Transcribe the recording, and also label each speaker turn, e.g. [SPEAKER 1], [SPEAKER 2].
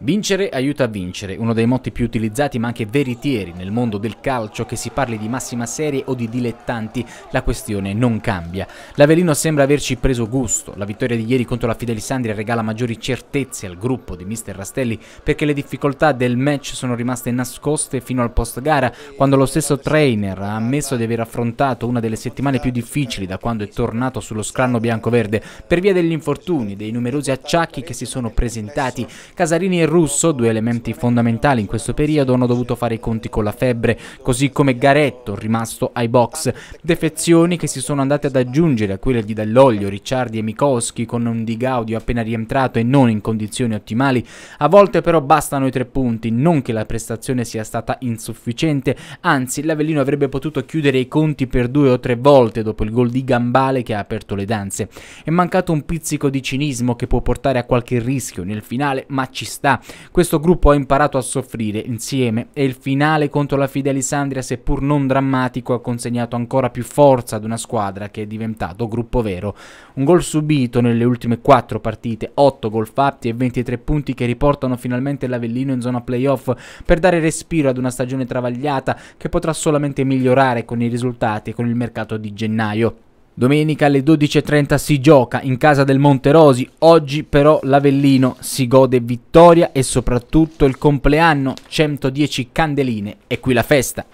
[SPEAKER 1] Vincere aiuta a vincere, uno dei motti più utilizzati ma anche veritieri nel mondo del calcio, che si parli di massima serie o di dilettanti, la questione non cambia. L'Avelino sembra averci preso gusto, la vittoria di ieri contro la Fidelisandria regala maggiori certezze al gruppo di mister Rastelli perché le difficoltà del match sono rimaste nascoste fino al post gara, quando lo stesso trainer ha ammesso di aver affrontato una delle settimane più difficili da quando è tornato sullo scranno bianco-verde per via degli infortuni, dei numerosi acciacchi che si sono presentati. Casarini e e Russo, due elementi fondamentali in questo periodo, hanno dovuto fare i conti con la febbre, così come Garetto, rimasto ai box. Defezioni che si sono andate ad aggiungere a quelle di Dall'Oglio, Ricciardi e Mikoski, con un Di Gaudio appena rientrato e non in condizioni ottimali. A volte però bastano i tre punti, non che la prestazione sia stata insufficiente, anzi l'Avellino avrebbe potuto chiudere i conti per due o tre volte dopo il gol di Gambale che ha aperto le danze. È mancato un pizzico di cinismo che può portare a qualche rischio nel finale, ma ci sta questo gruppo ha imparato a soffrire insieme e il finale contro la Fidelisandria, seppur non drammatico, ha consegnato ancora più forza ad una squadra che è diventato gruppo vero. Un gol subito nelle ultime 4 partite, 8 gol fatti e 23 punti che riportano finalmente l'Avellino in zona playoff per dare respiro ad una stagione travagliata che potrà solamente migliorare con i risultati e con il mercato di gennaio. Domenica alle 12.30 si gioca in casa del Monterosi, oggi però l'Avellino si gode vittoria e soprattutto il compleanno, 110 candeline e qui la festa.